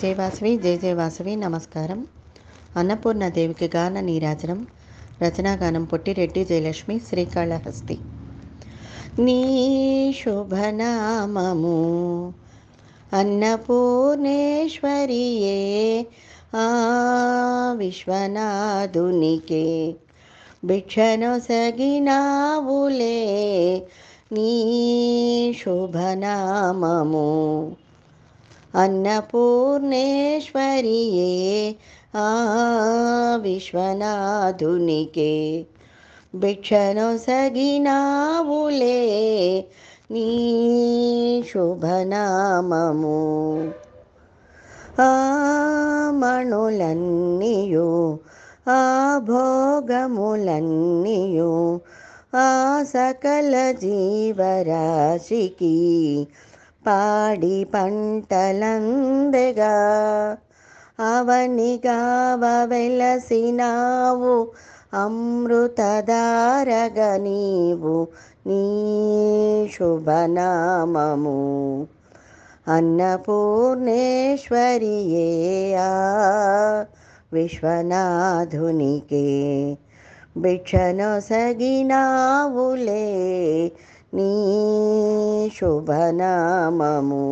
జయవాసవి జయ జయవాసవి నమస్కారం అన్నపూర్ణ దేవికి గాన నీరాజనం రచనాగానం పొట్టిరెడ్డి జయలక్ష్మి శ్రీకాళహస్తి నీ శుభనామము అన్నపూర్ణేశ్వరియే ఆ విశ్వనాథునికే సగినావులే నీ శుభనామము अन्नपूर्णेश्वरि आ विश्वनाधुनिके भिक्षनो वुले नीशुभना आ मणुलन्नियो आ भोगमुलन्नियो आ सकलजीवराशिकी పాడి పంటలందగా అవనిగావ వెలసినావు అమృతదారగ నీవు నీ శుభనామము అన్నపూర్ణేశ్వరియా విశ్వనాథునికే భిక్షనొసగినావులే నీ శుభనామము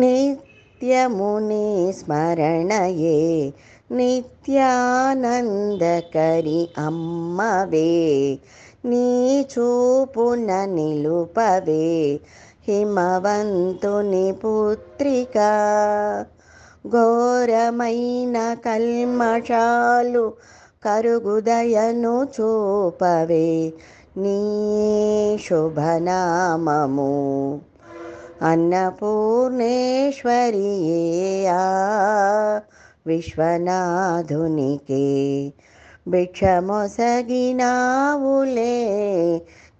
నిత్యముని స్మరణయే నిత్యానందకరి అమ్మవే నీ చూపున నిలుపవే హిమవంతుని పుత్రిక ఘోరమైన కల్మషాలు కరుగుదయను చూపవే నీ శుభనామము అన్నపూర్ణేశ్వరియా విశ్వనాథునికి భిక్షమొసగినావులే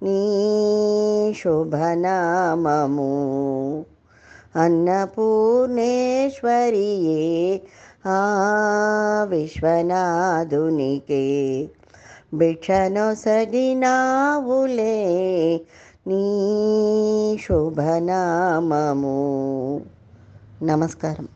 నీ శుభనామము అన్నపూర్ణేశ్వరియే ఆ విశ్వనాథునికే భిక్షను సగినావులే నీ శుభనామము నమస్కారం